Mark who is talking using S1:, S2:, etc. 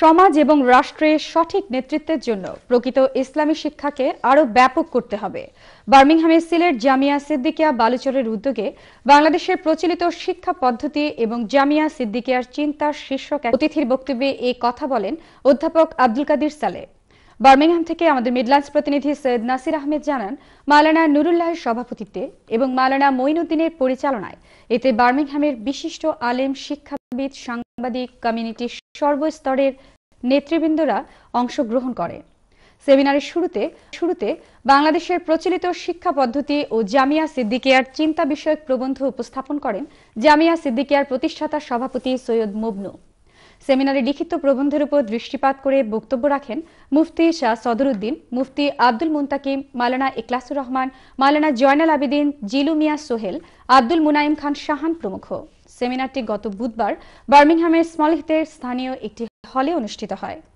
S1: সমাজ এবং রাষ্ট্রের সঠিক নেতৃত্বের জন্য প্রকৃত ইসলামী শিক্ষাকে আরো ব্যাপক করতে হবে বার্মিংহামের সিলেট জামিয়া সিদ্দিকিয়া বালুচরের উদ্যোগে বাংলাদেশের প্রচলিত শিক্ষা পদ্ধতি এবং জামিয়া সিদ্দিকিয়ার চিন্তা শীর্ষক অতিথির বক্তব্যে এই কথা বলেন অধ্যাপক আব্দুল কাদির সালে বার্মিংহাম থেকে আমাদের মিডল্যান্ডস প্রতিনিধি সৈয়দ নাসির আহমেদ জানান মালানা নুরুল্লাহের সভাপতিত্বে এবং মালানা মঈনুদ্দিনের পরিচালনায় এতে বার্মিংহামের বিশিষ্ট আলেম শিক্ষাবিদ সাংবাদিক কমিউনিটির সর্বস্তরের নেতৃবৃন্দরা অংশগ্রহণ করে সেমিনারের শুরুতে শুরুতে বাংলাদেশের প্রচলিত শিক্ষা পদ্ধতি ও জামিয়া সিদ্দিকিয়ার চিন্তা বিষয়ক প্রবন্ধ উপস্থাপন করেন জামিয়া সিদ্দিকিয়ার প্রতিষ্ঠাতা সভাপতি সৈয়দ মুবনু সেমিনারে লিখিত প্রবন্ধের উপর দৃষ্টিপাত করে বক্তব্য রাখেন মুফতি শাহ সদরুদ্দিন মুফতি আব্দুল মুন্তাকিম মালানা ইকলাসুর রহমান মালানা জয়নাল আবিদিন জিলু মিয়া সোহেল আব্দুল মুনাইম খান শাহান প্রমুখ সেমিনারটি গত বুধবার বার্মিংহামের স্মলহিতের স্থানীয় একটি হলে অনুষ্ঠিত হয়